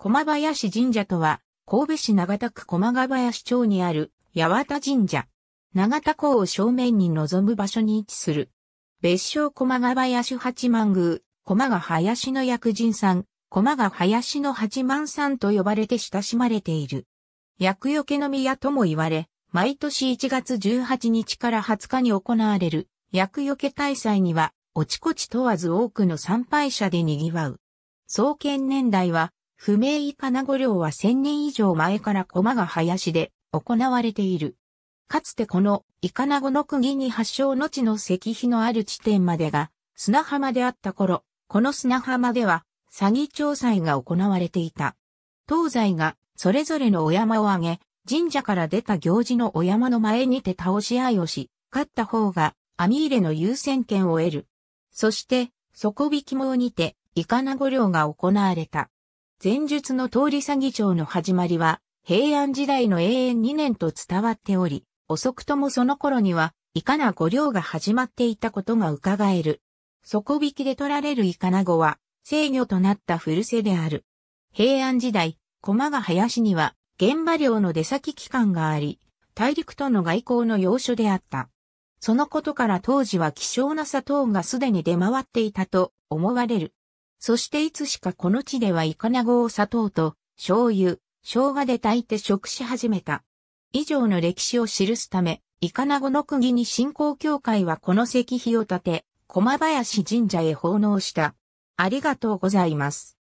駒林神社とは、神戸市長田区駒ヶ林町にある八幡神社。長田港を正面に望む場所に位置する。別称駒ヶ林八幡宮、駒ヶ林の薬人さん、駒ヶ林の八幡さんと呼ばれて親しまれている。薬よけの宮とも言われ、毎年1月18日から20日に行われる薬よけ大祭には、おちこち問わず多くの参拝者で賑わう。創建年代は、不明イカナゴ漁は1000年以上前から駒が林で行われている。かつてこのイカナゴの釘に発祥の地の石碑のある地点までが砂浜であった頃、この砂浜では詐欺調査が行われていた。東西がそれぞれのお山を挙げ、神社から出た行事のお山の前にて倒し合いをし、勝った方が網入れの優先権を得る。そして、底引き網にてイカナゴ漁が行われた。前述の通り詐欺帳の始まりは、平安時代の永遠2年と伝わっており、遅くともその頃には、イカナ五漁が始まっていたことが伺える。底引きで取られるイカナゴは、制御となった古瀬である。平安時代、駒ヶ林には、現場漁の出先機関があり、大陸との外交の要所であった。そのことから当時は希少な砂糖がすでに出回っていたと思われる。そしていつしかこの地ではイカナゴを砂糖と醤油、生姜で炊いて食し始めた。以上の歴史を記すため、イカナゴの国に信仰協会はこの石碑を建て、駒林神社へ奉納した。ありがとうございます。